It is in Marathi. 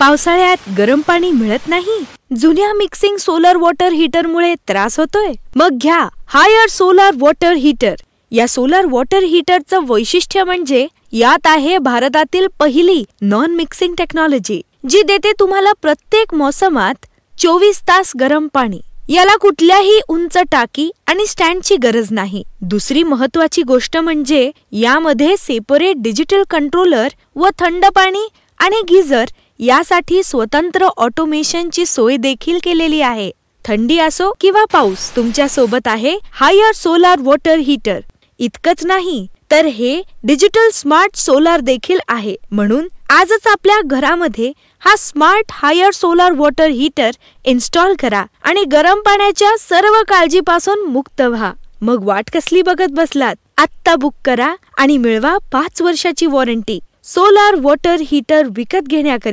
पावसाळ्यात गरम पाणी मिळत नाही जुन्या मिक्सिंग सोलर वॉटर हीटरमुळे त्रास होतोय मग घ्या हायर सोलर वॉटर हीटर या सोलर वॉटर हीटरचं वैशिष्ट्य म्हणजे यात आहे भारतातील पहिली नॉन मिक्सिंग टेक्नॉलॉजी जी देते तुम्हाला प्रत्येक मोसमात चोवीस तास गरम पाणी याला कुठल्याही उंच टाकी आणि स्टँडची गरज नाही दुसरी महत्वाची गोष्ट म्हणजे यामध्ये सेपरेट डिजिटल कंट्रोलर व थंड पाणी आणि गिझर यासाठी स्वतंत्र ऑटोमेशनची सोय देखील केलेली आहे थंडी असो किंवा पाऊस तुमच्या सोबत आहे हायर सोलार वॉटर हीटर इतकंच नाही तर हे डिजिटल स्मार्ट सोलार देखील आहे म्हणून आजच आपल्या घरामध्ये हा smart Haier solar water heater install करा आणि गरम पाण्याच्या सर्व काळजीपासून मुक्त व्हा मग वाट कसली बघत बसलात आत्ता बुक करा आणि मिळवा पाच वर्षाची वॉरंटी सोलार वॉटर हीटर विकत घेण्याकरिता